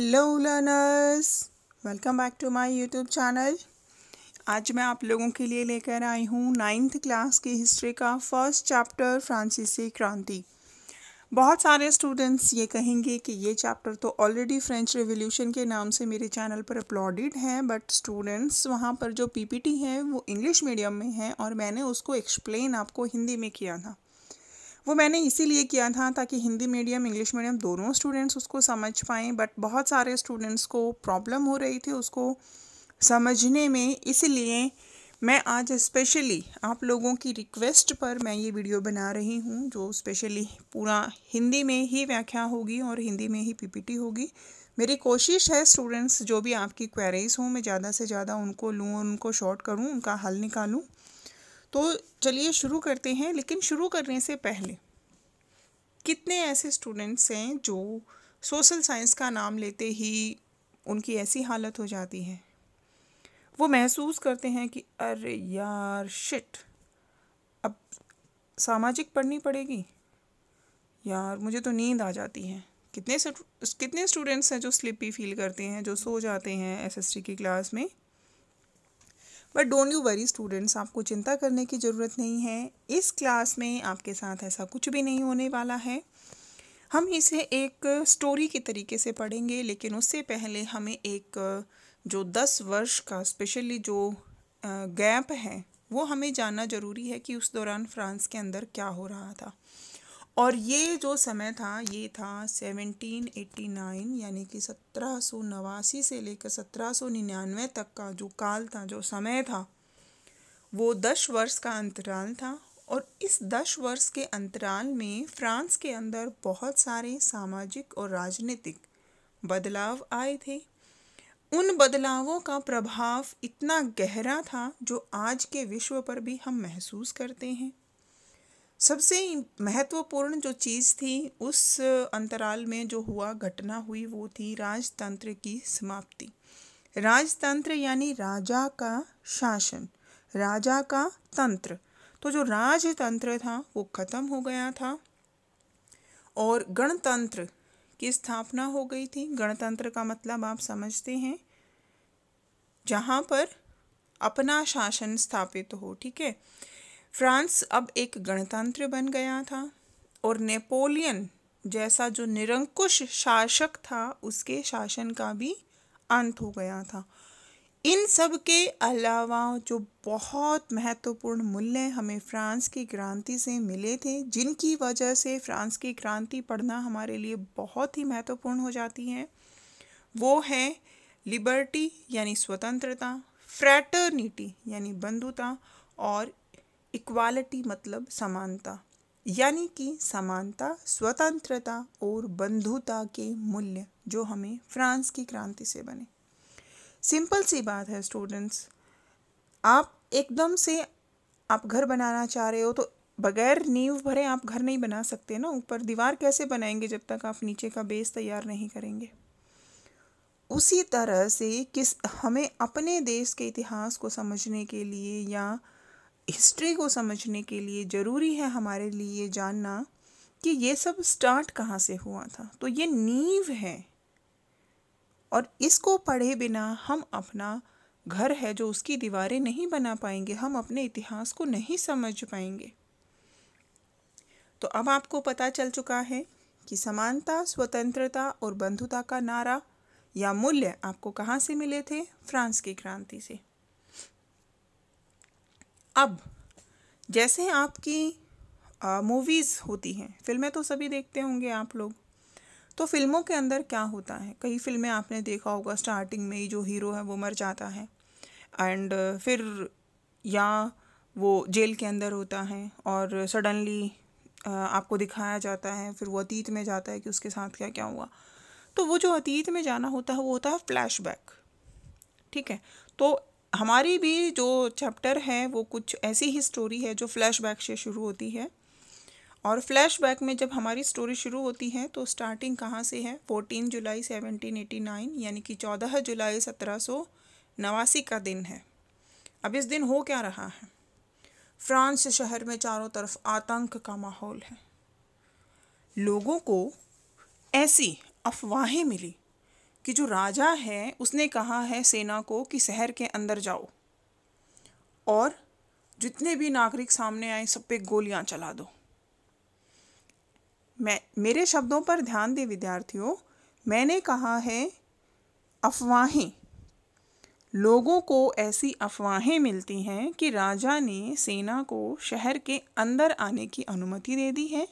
hello learners welcome back to my YouTube channel आज मैं आप लोगों के लिए लेकर आई हूँ नाइन्थ क्लास की हिस्ट्री का फर्स्ट चैप्टर फ्रांसीसी क्रांति बहुत सारे स्टूडेंट्स ये कहेंगे कि ये चैप्टर तो ऑलरेडी फ्रेंच रिवोल्यूशन के नाम से मेरे चैनल पर अपलोडेड है बट स्टूडेंट्स वहाँ पर जो पीपीटी है वो इंग्लिश मीडियम में है और मैंने उसको एक्सप्लेन आपको हिंदी में किया था वो मैंने इसीलिए किया था ताकि हिंदी मीडियम इंग्लिश मीडियम दोनों स्टूडेंट्स उसको समझ पाएँ बट बहुत सारे स्टूडेंट्स को प्रॉब्लम हो रही थी उसको समझने में इसलिए मैं आज स्पेशली आप लोगों की रिक्वेस्ट पर मैं ये वीडियो बना रही हूँ जो स्पेशली पूरा हिंदी में ही व्याख्या होगी और हिंदी में ही पीपीटी होगी मेरी कोशिश है स्टूडेंट्स जो भी आपकी क्वेरीज हों मैं ज़्यादा से ज़्यादा उनको लूँ और उनको शॉर्ट करूँ उनका हल निकालूँ तो चलिए शुरू करते हैं लेकिन शुरू करने से पहले कितने ऐसे स्टूडेंट्स हैं जो सोशल साइंस का नाम लेते ही उनकी ऐसी हालत हो जाती है वो महसूस करते हैं कि अरे यार शिट अब सामाजिक पढ़नी पड़ेगी यार मुझे तो नींद आ जाती है कितने कितने स्टूडेंट्स हैं जो स्लिपी फील करते हैं जो सो जाते हैं एसएसटी की क्लास में but don't you worry students आपको चिंता करने की ज़रूरत नहीं है इस क्लास में आपके साथ ऐसा कुछ भी नहीं होने वाला है हम इसे एक स्टोरी के तरीके से पढ़ेंगे लेकिन उससे पहले हमें एक जो दस वर्ष का स्पेशली जो गैप है वो हमें जानना ज़रूरी है कि उस दौरान फ्रांस के अंदर क्या हो रहा था और ये जो समय था ये था 1789 यानी कि सत्रह से लेकर सत्रह तक का जो काल था जो समय था वो दस वर्ष का अंतराल था और इस दस वर्ष के अंतराल में फ्रांस के अंदर बहुत सारे सामाजिक और राजनीतिक बदलाव आए थे उन बदलावों का प्रभाव इतना गहरा था जो आज के विश्व पर भी हम महसूस करते हैं सबसे महत्वपूर्ण जो चीज़ थी उस अंतराल में जो हुआ घटना हुई वो थी राजतंत्र की समाप्ति राजतंत्र यानी राजा का शासन राजा का तंत्र तो जो राजतंत्र था वो ख़त्म हो गया था और गणतंत्र की स्थापना हो गई थी गणतंत्र का मतलब आप समझते हैं जहाँ पर अपना शासन स्थापित हो ठीक है फ्रांस अब एक गणतंत्र बन गया था और नेपोलियन जैसा जो निरंकुश शासक था उसके शासन का भी अंत हो गया था इन सब के अलावा जो बहुत महत्वपूर्ण मूल्य हमें फ्रांस की क्रांति से मिले थे जिनकी वजह से फ्रांस की क्रांति पढ़ना हमारे लिए बहुत ही महत्वपूर्ण हो जाती है वो है लिबर्टी यानी स्वतंत्रता फ्रैटर्निटी यानी बंधुता और इक्वालिटी मतलब समानता यानी कि समानता स्वतंत्रता और बंधुता के मूल्य जो हमें फ्रांस की क्रांति से बने सिंपल सी बात है स्टूडेंट्स आप एकदम से आप घर बनाना चाह रहे हो तो बगैर नींव भरे आप घर नहीं बना सकते ना ऊपर दीवार कैसे बनाएंगे जब तक आप नीचे का बेस तैयार नहीं करेंगे उसी तरह से किस हमें अपने देश के इतिहास को समझने के लिए या हिस्ट्री को समझने के लिए ज़रूरी है हमारे लिए जानना कि ये सब स्टार्ट कहाँ से हुआ था तो ये नींव है और इसको पढ़े बिना हम अपना घर है जो उसकी दीवारें नहीं बना पाएंगे हम अपने इतिहास को नहीं समझ पाएंगे तो अब आपको पता चल चुका है कि समानता स्वतंत्रता और बंधुता का नारा या मूल्य आपको कहाँ से मिले थे फ्रांस की क्रांति से अब जैसे आपकी मूवीज़ होती हैं फिल्में तो सभी देखते होंगे आप लोग तो फिल्मों के अंदर क्या होता है कई फिल्में आपने देखा होगा स्टार्टिंग में ही जो हीरो है वो मर जाता है एंड फिर या वो जेल के अंदर होता है और सडनली आपको दिखाया जाता है फिर वो अतीत में जाता है कि उसके साथ क्या क्या हुआ तो वो जो अतीत में जाना होता है वो होता है फ्लैशबैक ठीक है तो हमारी भी जो चैप्टर है वो कुछ ऐसी ही स्टोरी है जो फ्लैशबैक से शुरू होती है और फ्लैशबैक में जब हमारी स्टोरी शुरू होती है तो स्टार्टिंग कहाँ से है fourteen July seventeen eighty nine यानी कि चौदह जुलाई सत्रह सौ नवासी का दिन है अब इस दिन हो क्या रहा है फ्रांस शहर में चारों तरफ आतंक का माहौल है लोगों को ऐसी अफवाहें मिली कि जो राजा है उसने कहा है सेना को कि शहर के अंदर जाओ और जितने भी नागरिक सामने आए सब पे गोलियां चला दो मैं मेरे शब्दों पर ध्यान दें विद्यार्थियों मैंने कहा है अफवाहें लोगों को ऐसी अफवाहें मिलती हैं कि राजा ने सेना को शहर के अंदर आने की अनुमति दे दी है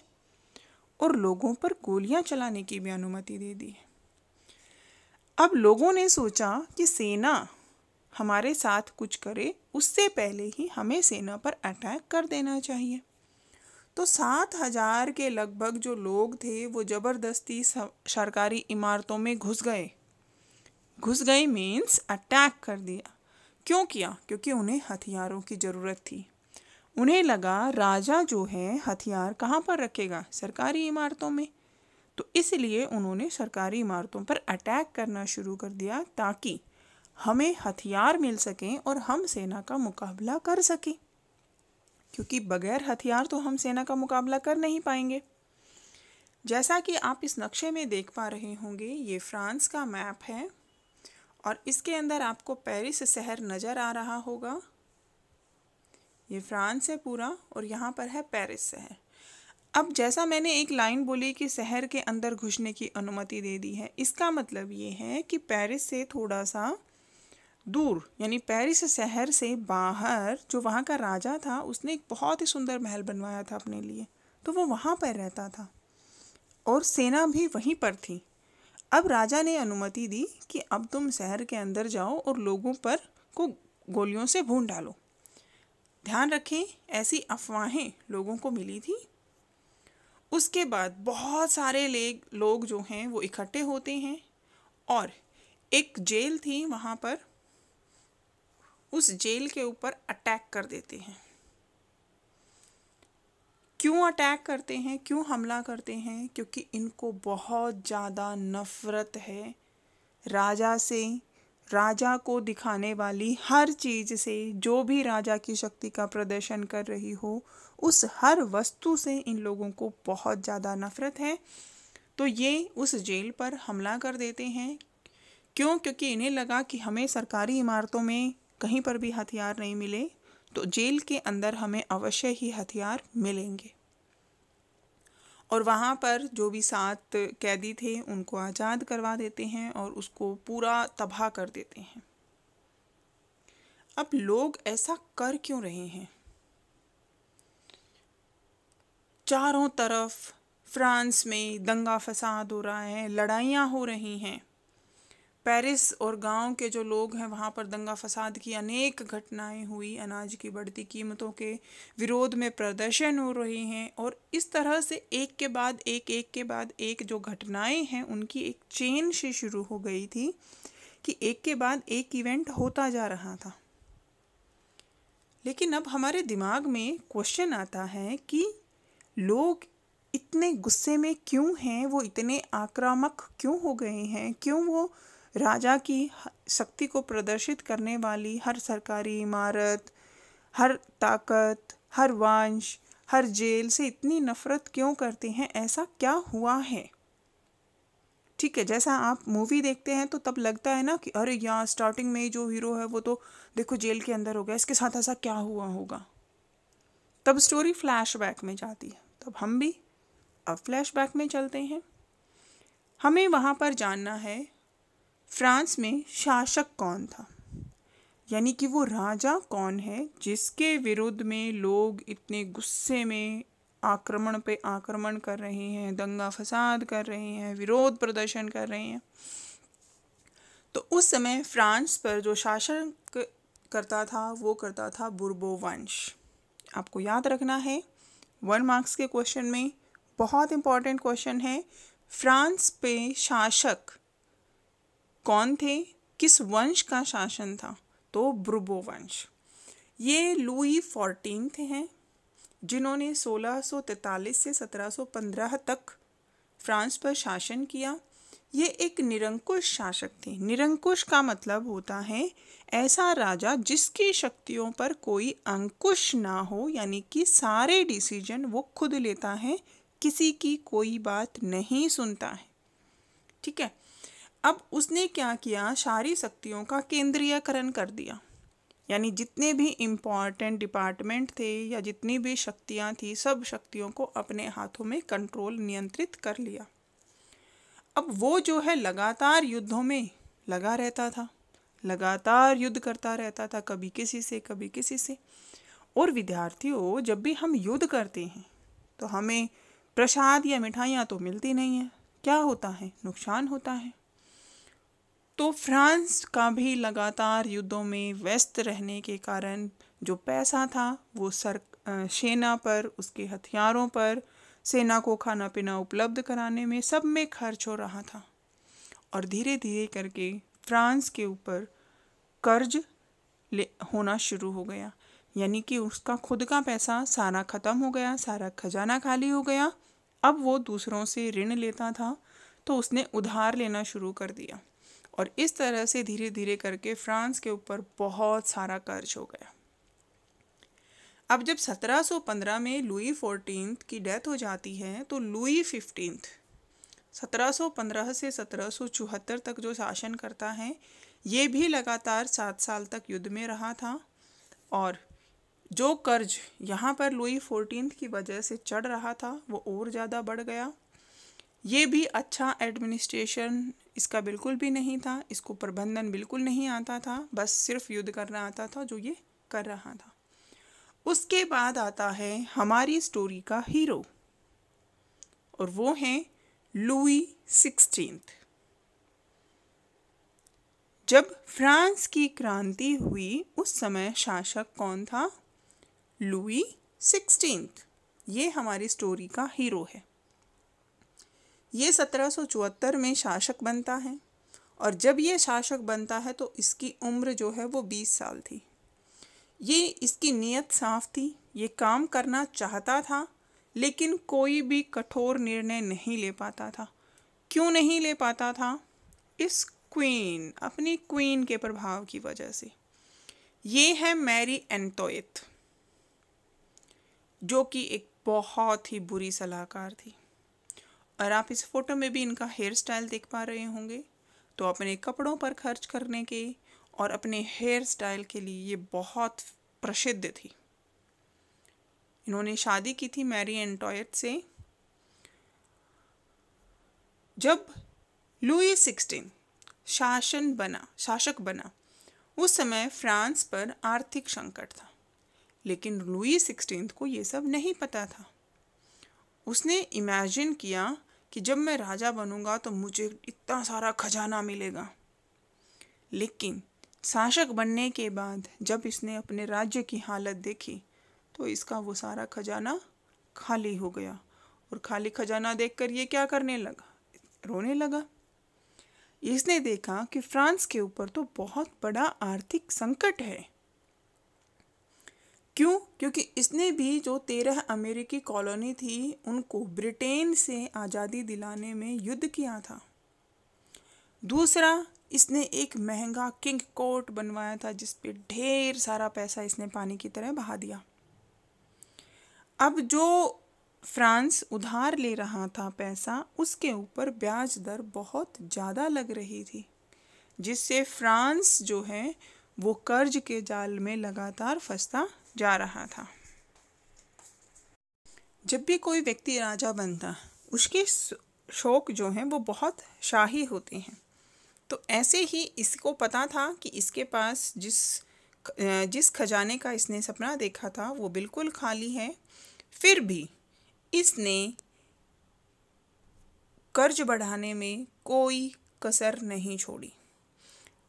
और लोगों पर गोलियां चलाने की भी अनुमति दे दी है अब लोगों ने सोचा कि सेना हमारे साथ कुछ करे उससे पहले ही हमें सेना पर अटैक कर देना चाहिए तो सात हजार के लगभग जो लोग थे वो ज़बरदस्ती सरकारी इमारतों में घुस गए घुस गए मीन्स अटैक कर दिया क्यों किया क्योंकि उन्हें हथियारों की ज़रूरत थी उन्हें लगा राजा जो है हथियार कहाँ पर रखेगा सरकारी इमारतों में तो इसलिए उन्होंने सरकारी इमारतों पर अटैक करना शुरू कर दिया ताकि हमें हथियार मिल सकें और हम सेना का मुकाबला कर सकें क्योंकि बगैर हथियार तो हम सेना का मुकाबला कर नहीं पाएंगे जैसा कि आप इस नक्शे में देख पा रहे होंगे ये फ्रांस का मैप है और इसके अंदर आपको पेरिस शहर नज़र आ रहा होगा ये फ्रांस है पूरा और यहाँ पर है पेरिस शहर अब जैसा मैंने एक लाइन बोली कि शहर के अंदर घुसने की अनुमति दे दी है इसका मतलब ये है कि पेरिस से थोड़ा सा दूर यानी पेरिस शहर से बाहर जो वहाँ का राजा था उसने एक बहुत ही सुंदर महल बनवाया था अपने लिए तो वो वहाँ पर रहता था और सेना भी वहीं पर थी अब राजा ने अनुमति दी कि अब तुम शहर के अंदर जाओ और लोगों पर को गोलियों से भून डालो ध्यान रखें ऐसी अफवाहें लोगों को मिली थी उसके बाद बहुत सारे ले लोग जो हैं वो इकट्ठे होते हैं और एक जेल थी वहाँ पर उस जेल के ऊपर अटैक कर देते हैं क्यों अटैक करते हैं क्यों हमला करते हैं क्योंकि इनको बहुत ज़्यादा नफ़रत है राजा से राजा को दिखाने वाली हर चीज़ से जो भी राजा की शक्ति का प्रदर्शन कर रही हो उस हर वस्तु से इन लोगों को बहुत ज़्यादा नफ़रत है तो ये उस जेल पर हमला कर देते हैं क्यों क्योंकि इन्हें लगा कि हमें सरकारी इमारतों में कहीं पर भी हथियार नहीं मिले तो जेल के अंदर हमें अवश्य ही हथियार मिलेंगे और वहाँ पर जो भी सात कैदी थे उनको आज़ाद करवा देते हैं और उसको पूरा तबाह कर देते हैं अब लोग ऐसा कर क्यों रहे हैं चारों तरफ फ्रांस में दंगा फसाद हो रहा है लड़ाइयाँ हो रही हैं पेरिस और गांव के जो लोग हैं वहाँ पर दंगा फसाद की अनेक घटनाएं हुई अनाज की बढ़ती कीमतों के विरोध में प्रदर्शन हो रहे हैं और इस तरह से एक के बाद एक एक के बाद एक जो घटनाएं हैं उनकी एक चेन से शुरू हो गई थी कि एक के बाद एक इवेंट होता जा रहा था लेकिन अब हमारे दिमाग में क्वेश्चन आता है कि लोग इतने गुस्से में क्यों हैं वो इतने आक्रामक क्यों हो गए हैं क्यों वो राजा की शक्ति को प्रदर्शित करने वाली हर सरकारी इमारत हर ताकत हर वंश हर जेल से इतनी नफरत क्यों करते हैं ऐसा क्या हुआ है ठीक है जैसा आप मूवी देखते हैं तो तब लगता है ना कि अरे यहाँ स्टार्टिंग में जो हीरो है वो तो देखो जेल के अंदर हो गया इसके साथ ऐसा क्या हुआ होगा तब स्टोरी फ्लैशबैक में जाती है तब तो हम भी अब फ्लैशबैक में चलते हैं हमें वहाँ पर जानना है फ्रांस में शासक कौन था यानी कि वो राजा कौन है जिसके विरुद्ध में लोग इतने गुस्से में आक्रमण पे आक्रमण कर रहे हैं दंगा फसाद कर रहे हैं विरोध प्रदर्शन कर रहे हैं तो उस समय फ्रांस पर जो शासन करता था वो करता था बुर्बो वंश आपको याद रखना है वन मार्क्स के क्वेश्चन में बहुत इंपॉर्टेंट क्वेश्चन है फ्रांस पे शासक कौन थे किस वंश का शासन था तो ब्रुबो वंश ये लुई फोर्टीन थे हैं जिन्होंने 1643 से 1715 तक फ्रांस पर शासन किया ये एक निरंकुश शासक थे निरंकुश का मतलब होता है ऐसा राजा जिसकी शक्तियों पर कोई अंकुश ना हो यानी कि सारे डिसीजन वो खुद लेता है किसी की कोई बात नहीं सुनता है ठीक है अब उसने क्या किया सारी शक्तियों का केंद्रीयकरण कर दिया यानी जितने भी इम्पॉर्टेंट डिपार्टमेंट थे या जितनी भी शक्तियाँ थी सब शक्तियों को अपने हाथों में कंट्रोल नियंत्रित कर लिया अब वो जो है लगातार युद्धों में लगा रहता था लगातार युद्ध करता रहता था कभी किसी से कभी किसी से और विद्यार्थियों जब भी हम युद्ध करते हैं तो हमें प्रसाद या मिठाइयाँ तो मिलती नहीं है क्या होता है नुकसान होता है तो फ्रांस का भी लगातार युद्धों में व्यस्त रहने के कारण जो पैसा था वो सर सेना पर उसके हथियारों पर सेना को खाना पीना उपलब्ध कराने में सब में खर्च हो रहा था और धीरे धीरे करके फ्रांस के ऊपर कर्ज ले होना शुरू हो गया यानी कि उसका खुद का पैसा सारा ख़त्म हो गया सारा खजाना खाली हो गया अब वो दूसरों से ऋण लेता था तो उसने उधार लेना शुरू कर दिया और इस तरह से धीरे धीरे करके फ्रांस के ऊपर बहुत सारा कर्ज हो गया अब जब 1715 में लुई फोर्टीन की डेथ हो जाती है तो लुई फिफ्टीन 1715 से 1774 तक जो शासन करता है ये भी लगातार सात साल तक युद्ध में रहा था और जो कर्ज यहाँ पर लुई फोर्टीन की वजह से चढ़ रहा था वो और ज़्यादा बढ़ गया ये भी अच्छा एडमिनिस्ट्रेशन इसका बिल्कुल भी नहीं था इसको प्रबंधन बिल्कुल नहीं आता था बस सिर्फ युद्ध करना आता था जो ये कर रहा था उसके बाद आता है हमारी स्टोरी का हीरो और वो है लुई सिक्सटीन जब फ्रांस की क्रांति हुई उस समय शासक कौन था लुई सिक्सटीन ये हमारी स्टोरी का हीरो है ये सत्रह में शासक बनता है और जब ये शासक बनता है तो इसकी उम्र जो है वो 20 साल थी ये इसकी नीयत साफ थी ये काम करना चाहता था लेकिन कोई भी कठोर निर्णय नहीं ले पाता था क्यों नहीं ले पाता था इस क्वीन अपनी क्वीन के प्रभाव की वजह से ये है मैरी एंटोयत जो कि एक बहुत ही बुरी सलाहकार थी और आप इस फोटो में भी इनका हेयर स्टाइल देख पा रहे होंगे तो अपने कपड़ों पर खर्च करने के और अपने हेयर स्टाइल के लिए ये बहुत प्रसिद्ध थी इन्होंने शादी की थी मैरी एंटॉयट से जब लुई सिक्सटीन शासन बना शासक बना उस समय फ्रांस पर आर्थिक संकट था लेकिन लुई सिक्सटीन को ये सब नहीं पता था उसने इमेजिन किया कि जब मैं राजा बनूंगा तो मुझे इतना सारा खजाना मिलेगा लेकिन शासक बनने के बाद जब इसने अपने राज्य की हालत देखी तो इसका वो सारा खजाना खाली हो गया और खाली खजाना देखकर ये क्या करने लगा रोने लगा इसने देखा कि फ्रांस के ऊपर तो बहुत बड़ा आर्थिक संकट है क्यों क्योंकि इसने भी जो तेरह अमेरिकी कॉलोनी थी उनको ब्रिटेन से आज़ादी दिलाने में युद्ध किया था दूसरा इसने एक महंगा किंग कोर्ट बनवाया था जिस पे ढेर सारा पैसा इसने पानी की तरह बहा दिया अब जो फ्रांस उधार ले रहा था पैसा उसके ऊपर ब्याज दर बहुत ज़्यादा लग रही थी जिससे फ्रांस जो है वो कर्ज के जाल में लगातार फंसता जा रहा था जब भी कोई व्यक्ति राजा बनता उसके शौक जो हैं वो बहुत शाही होते हैं तो ऐसे ही इसको पता था कि इसके पास जिस जिस खजाने का इसने सपना देखा था वो बिल्कुल खाली है फिर भी इसने कर्ज बढ़ाने में कोई कसर नहीं छोड़ी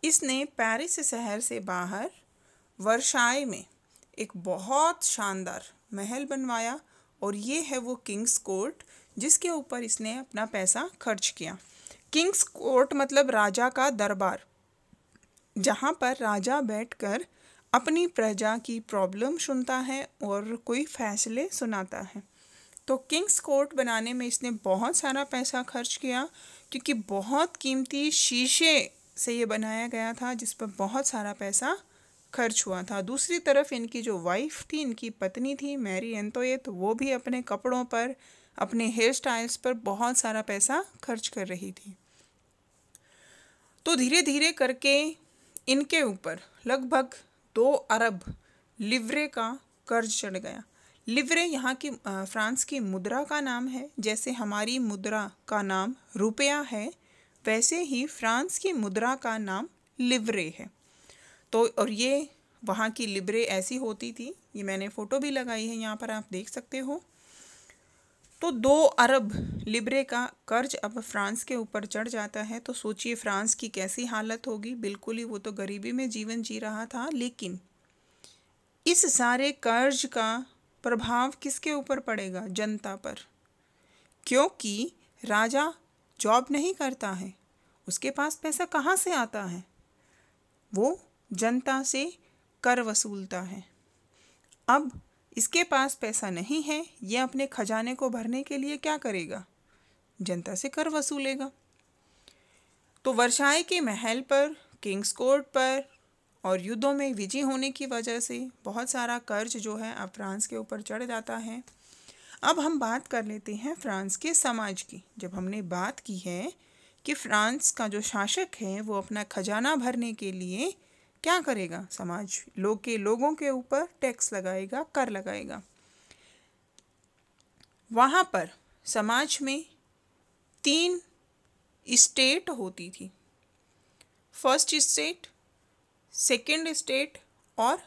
इसने पेरिस शहर से बाहर वर्षाए में एक बहुत शानदार महल बनवाया और ये है वो किंग्स कोर्ट जिसके ऊपर इसने अपना पैसा खर्च किया किंग्स कोर्ट मतलब राजा का दरबार जहाँ पर राजा बैठकर अपनी प्रजा की प्रॉब्लम सुनता है और कोई फैसले सुनाता है तो किंग्स कोर्ट बनाने में इसने बहुत सारा पैसा खर्च किया क्योंकि बहुत कीमती शीशे से ये बनाया गया था जिस पर बहुत सारा पैसा खर्च हुआ था दूसरी तरफ इनकी जो वाइफ थी इनकी पत्नी थी मैरी एंतोयत वो भी अपने कपड़ों पर अपने हेयर स्टाइल्स पर बहुत सारा पैसा खर्च कर रही थी तो धीरे धीरे करके इनके ऊपर लगभग दो अरब लिवरे का कर्ज चढ़ गया लिवरे यहाँ की फ्रांस की मुद्रा का नाम है जैसे हमारी मुद्रा का नाम रुपया है वैसे ही फ्रांस की मुद्रा का नाम लिवरे है तो और ये वहाँ की लिबरे ऐसी होती थी ये मैंने फ़ोटो भी लगाई है यहाँ पर आप देख सकते हो तो दो अरब लिब्रे का कर्ज अब फ्रांस के ऊपर चढ़ जाता है तो सोचिए फ्रांस की कैसी हालत होगी बिल्कुल ही वो तो गरीबी में जीवन जी रहा था लेकिन इस सारे कर्ज का प्रभाव किसके ऊपर पड़ेगा जनता पर क्योंकि राजा जॉब नहीं करता है उसके पास पैसा कहाँ से आता है वो जनता से कर वसूलता है अब इसके पास पैसा नहीं है यह अपने खजाने को भरने के लिए क्या करेगा जनता से कर वसूलेगा तो वर्षाई के महल पर किंग्स कोर्ट पर और युद्धों में विजय होने की वजह से बहुत सारा कर्ज जो है अब फ्रांस के ऊपर चढ़ जाता है अब हम बात कर लेते हैं फ्रांस के समाज की जब हमने बात की है कि फ्रांस का जो शासक है वो अपना खजाना भरने के लिए क्या करेगा समाज लोग के लोगों के ऊपर टैक्स लगाएगा कर लगाएगा वहाँ पर समाज में तीन स्टेट होती थी फर्स्ट स्टेट सेकंड स्टेट और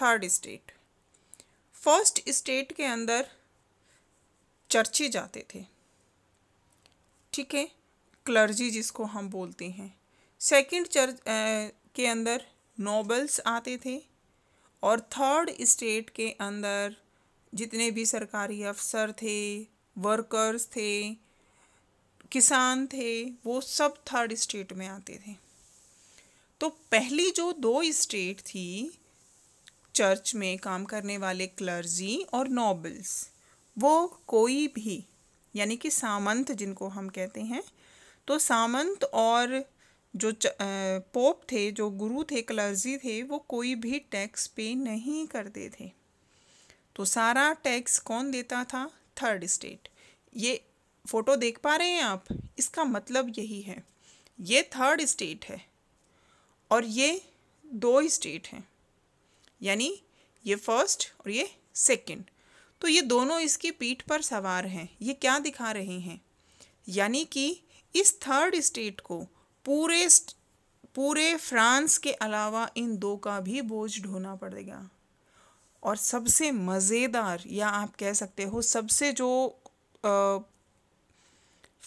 थर्ड स्टेट फर्स्ट स्टेट के अंदर चर्चे जाते थे ठीक है क्लर्जी जिसको हम बोलते हैं सेकंड चर्च के अंदर नोबल्स आते थे और थर्ड स्टेट के अंदर जितने भी सरकारी अफसर थे वर्कर्स थे किसान थे वो सब थर्ड स्टेट में आते थे तो पहली जो दो स्टेट थी चर्च में काम करने वाले क्लर्जी और नॉबल्स वो कोई भी यानी कि सामंत जिनको हम कहते हैं तो सामंत और जो पोप थे जो गुरु थे क्लर्जी थे वो कोई भी टैक्स पे नहीं करते थे तो सारा टैक्स कौन देता था थर्ड स्टेट ये फ़ोटो देख पा रहे हैं आप इसका मतलब यही है ये थर्ड स्टेट है और ये दो स्टेट हैं यानी ये फर्स्ट और ये सेकंड तो ये दोनों इसकी पीठ पर सवार हैं ये क्या दिखा रहे हैं यानी कि इस थर्ड स्टेट को पूरे पूरे फ्रांस के अलावा इन दो का भी बोझ ढोना पड़ेगा और सबसे मज़ेदार या आप कह सकते हो सबसे जो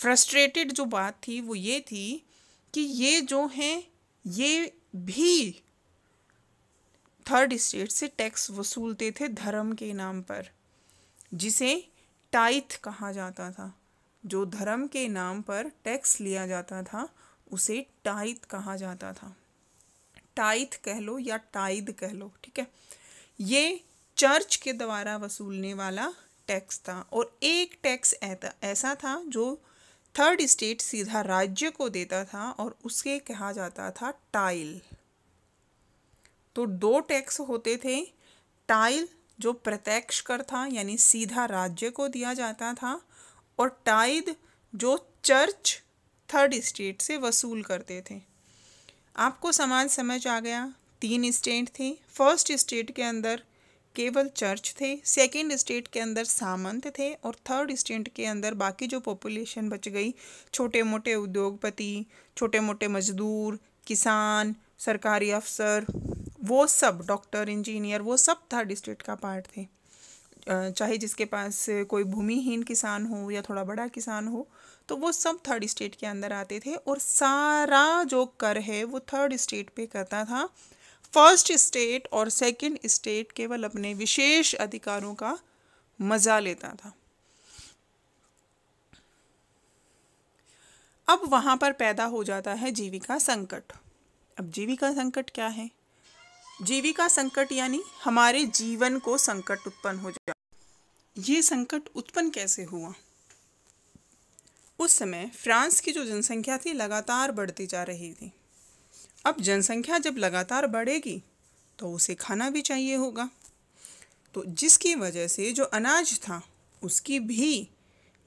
फ्रस्ट्रेटेड जो बात थी वो ये थी कि ये जो हैं ये भी थर्ड स्टेट से टैक्स वसूलते थे धर्म के नाम पर जिसे टाइथ कहा जाता था जो धर्म के नाम पर टैक्स लिया जाता था उसे टाइथ कहा जाता था टाइथ कह लो या टाइद कह लो ठीक है ये चर्च के द्वारा वसूलने वाला टैक्स था और एक टैक्स ऐसा था जो थर्ड स्टेट सीधा राज्य को देता था और उसके कहा जाता था टाइल तो दो टैक्स होते थे टाइल जो प्रत्यक्ष कर था यानी सीधा राज्य को दिया जाता था और टाइद जो चर्च थर्ड स्टेट से वसूल करते थे आपको समाज समझ आ गया तीन स्टेट थे फर्स्ट स्टेट के अंदर केवल चर्च थे सेकेंड स्टेट के अंदर सामंत थे और थर्ड स्टेट के अंदर बाकी जो पॉपुलेशन बच गई छोटे मोटे उद्योगपति छोटे मोटे मजदूर किसान सरकारी अफसर वो सब डॉक्टर इंजीनियर वो सब थर्ड स्टेट का पार्ट थे चाहे जिसके पास कोई भूमिहीन किसान हो या थोड़ा बड़ा किसान हो तो वो सब थर्ड स्टेट के अंदर आते थे और सारा जो कर है वो थर्ड स्टेट पे करता था फर्स्ट स्टेट और सेकंड स्टेट केवल अपने विशेष अधिकारों का मज़ा लेता था अब वहाँ पर पैदा हो जाता है जीविका संकट अब जीविका संकट क्या है जीविका संकट यानी हमारे जीवन को संकट उत्पन्न हो जाए ये संकट उत्पन्न कैसे हुआ उस समय फ्रांस की जो जनसंख्या थी लगातार बढ़ती जा रही थी अब जनसंख्या जब लगातार बढ़ेगी तो उसे खाना भी चाहिए होगा तो जिसकी वजह से जो अनाज था उसकी भी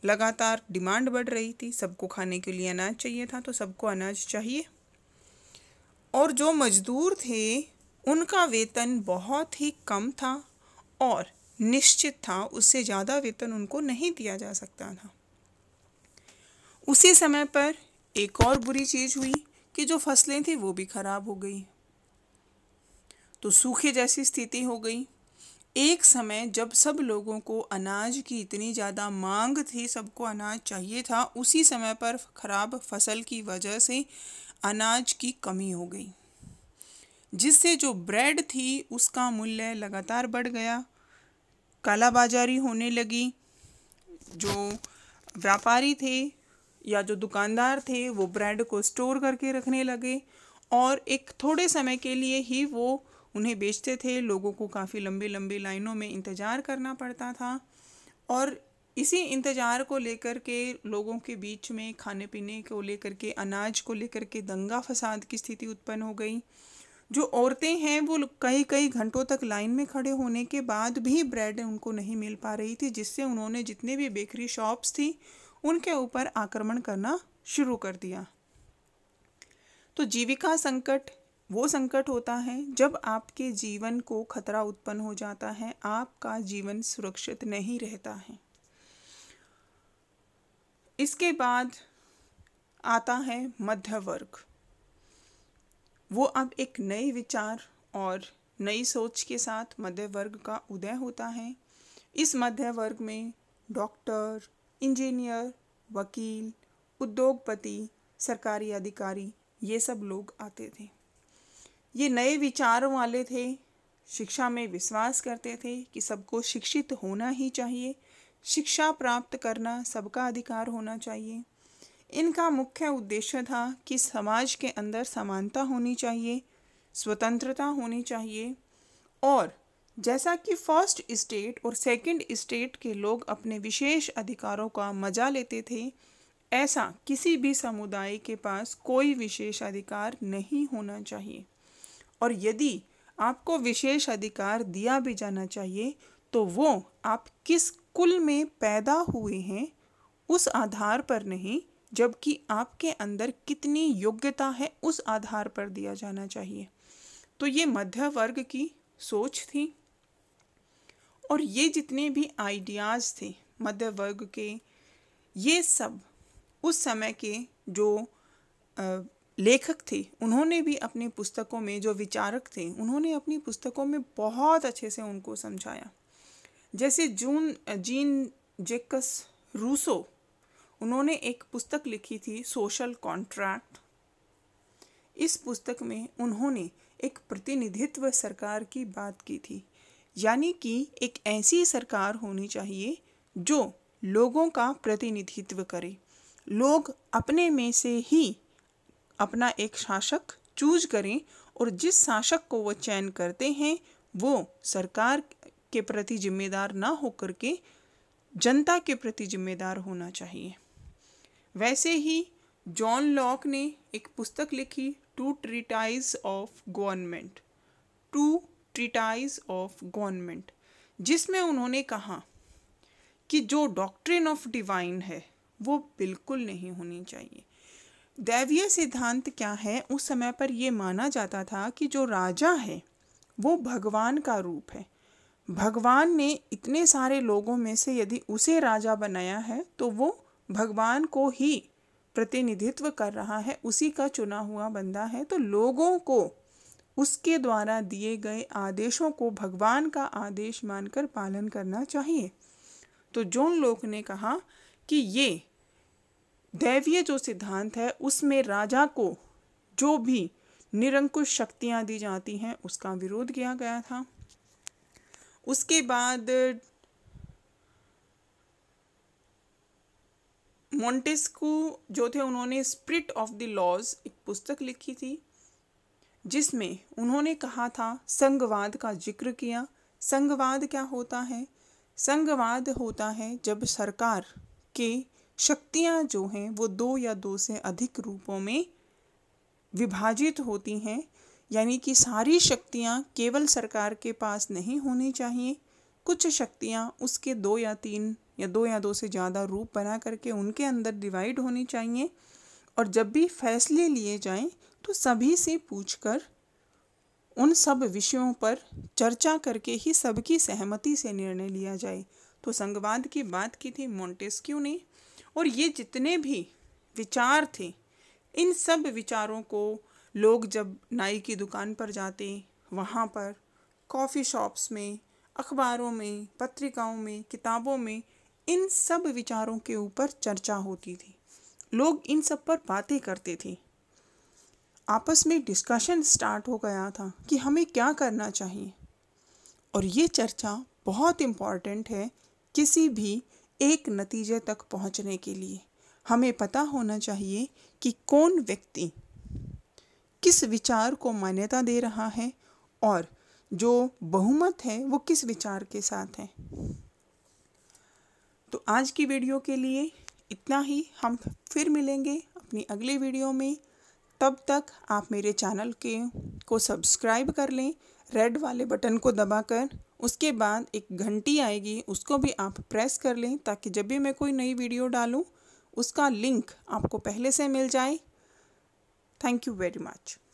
लगातार डिमांड बढ़ रही थी सबको खाने के लिए अनाज चाहिए था तो सबको अनाज चाहिए और जो मज़दूर थे उनका वेतन बहुत ही कम था और निश्चित था उससे ज़्यादा वेतन उनको नहीं दिया जा सकता था उसी समय पर एक और बुरी चीज़ हुई कि जो फसलें थी वो भी खराब हो गई तो सूखे जैसी स्थिति हो गई एक समय जब सब लोगों को अनाज की इतनी ज़्यादा मांग थी सबको अनाज चाहिए था उसी समय पर खराब फसल की वजह से अनाज की कमी हो गई जिससे जो ब्रेड थी उसका मूल्य लगातार बढ़ गया कालाबाजारी होने लगी जो व्यापारी थे या जो दुकानदार थे वो ब्रेड को स्टोर करके रखने लगे और एक थोड़े समय के लिए ही वो उन्हें बेचते थे लोगों को काफ़ी लंबी लंबी लाइनों में इंतज़ार करना पड़ता था और इसी इंतज़ार को लेकर के लोगों के बीच में खाने पीने को लेकर के अनाज को लेकर के दंगा फसाद की स्थिति उत्पन्न हो गई जो औरतें हैं वो कई कई घंटों तक लाइन में खड़े होने के बाद भी ब्रेड उनको नहीं मिल पा रही थी जिससे उन्होंने जितने भी बेकरी शॉप्स थी उनके ऊपर आक्रमण करना शुरू कर दिया तो जीविका संकट वो संकट होता है जब आपके जीवन को खतरा उत्पन्न हो जाता है आपका जीवन सुरक्षित नहीं रहता है इसके बाद आता है मध्य वर्ग वो अब एक नए विचार और नई सोच के साथ मध्य वर्ग का उदय होता है इस मध्य वर्ग में डॉक्टर इंजीनियर वकील उद्योगपति सरकारी अधिकारी ये सब लोग आते थे ये नए विचार वाले थे शिक्षा में विश्वास करते थे कि सबको शिक्षित होना ही चाहिए शिक्षा प्राप्त करना सबका अधिकार होना चाहिए इनका मुख्य उद्देश्य था कि समाज के अंदर समानता होनी चाहिए स्वतंत्रता होनी चाहिए और जैसा कि फर्स्ट स्टेट और सेकंड स्टेट के लोग अपने विशेष अधिकारों का मजा लेते थे ऐसा किसी भी समुदाय के पास कोई विशेष अधिकार नहीं होना चाहिए और यदि आपको विशेष अधिकार दिया भी जाना चाहिए तो वो आप किस कुल में पैदा हुए हैं उस आधार पर नहीं जबकि आपके अंदर कितनी योग्यता है उस आधार पर दिया जाना चाहिए तो ये मध्य वर्ग की सोच थी और ये जितने भी आइडियाज़ थे मध्य वर्ग के ये सब उस समय के जो लेखक थे उन्होंने भी अपनी पुस्तकों में जो विचारक थे उन्होंने अपनी पुस्तकों में बहुत अच्छे से उनको समझाया जैसे जून जीन जेकस रूसो उन्होंने एक पुस्तक लिखी थी सोशल कॉन्ट्रैक्ट इस पुस्तक में उन्होंने एक प्रतिनिधित्व सरकार की बात की थी यानी कि एक ऐसी सरकार होनी चाहिए जो लोगों का प्रतिनिधित्व करे लोग अपने में से ही अपना एक शासक चूज करें और जिस शासक को वो चयन करते हैं वो सरकार के प्रति जिम्मेदार ना होकर के जनता के प्रति जिम्मेदार होना चाहिए वैसे ही जॉन लॉक ने एक पुस्तक लिखी two treatise of government two treatise of government जिसमें उन्होंने कहा कि जो डॉक्ट्रिन ऑफ डिवाइन है वो बिल्कुल नहीं होनी चाहिए दैवीय सिद्धांत क्या है उस समय पर यह माना जाता था कि जो राजा है वो भगवान का रूप है भगवान ने इतने सारे लोगों में से यदि उसे राजा बनाया है तो वो भगवान को ही प्रतिनिधित्व कर रहा है उसी का चुना हुआ बंदा है तो लोगों को उसके द्वारा दिए गए आदेशों को भगवान का आदेश मानकर पालन करना चाहिए तो जोन लोक ने कहा कि ये दैवीय जो सिद्धांत है उसमें राजा को जो भी निरंकुश शक्तियां दी जाती हैं उसका विरोध किया गया था उसके बाद मोंटेस्को जो थे उन्होंने स्प्रिट ऑफ द लॉज एक पुस्तक लिखी थी जिसमें उन्होंने कहा था संघवाद का जिक्र किया संघवाद क्या होता है संघवाद होता है जब सरकार के शक्तियाँ जो हैं वो दो या दो से अधिक रूपों में विभाजित होती हैं यानी कि सारी शक्तियाँ केवल सरकार के पास नहीं होनी चाहिए कुछ शक्तियाँ उसके दो या तीन या दो या दो से ज़्यादा रूप बना करके उनके अंदर डिवाइड होनी चाहिए और जब भी फैसले लिए जाएं तो सभी से पूछकर उन सब विषयों पर चर्चा करके ही सबकी सहमति से निर्णय लिया जाए तो संघवाद की बात की थी मोन्टेस्क्यू ने और ये जितने भी विचार थे इन सब विचारों को लोग जब नाई की दुकान पर जाते वहाँ पर कॉफ़ी शॉप्स में अखबारों में पत्रिकाओं में किताबों में इन सब विचारों के ऊपर चर्चा होती थी लोग इन सब पर बातें करते थे आपस में डिस्कशन स्टार्ट हो गया था कि हमें क्या करना चाहिए और ये चर्चा बहुत इम्पॉर्टेंट है किसी भी एक नतीजे तक पहुंचने के लिए हमें पता होना चाहिए कि कौन व्यक्ति किस विचार को मान्यता दे रहा है और जो बहुमत है वो किस विचार के साथ है तो आज की वीडियो के लिए इतना ही हम फिर मिलेंगे अपनी अगली वीडियो में तब तक आप मेरे चैनल के को सब्सक्राइब कर लें रेड वाले बटन को दबाकर उसके बाद एक घंटी आएगी उसको भी आप प्रेस कर लें ताकि जब भी मैं कोई नई वीडियो डालूं उसका लिंक आपको पहले से मिल जाए थैंक यू वेरी मच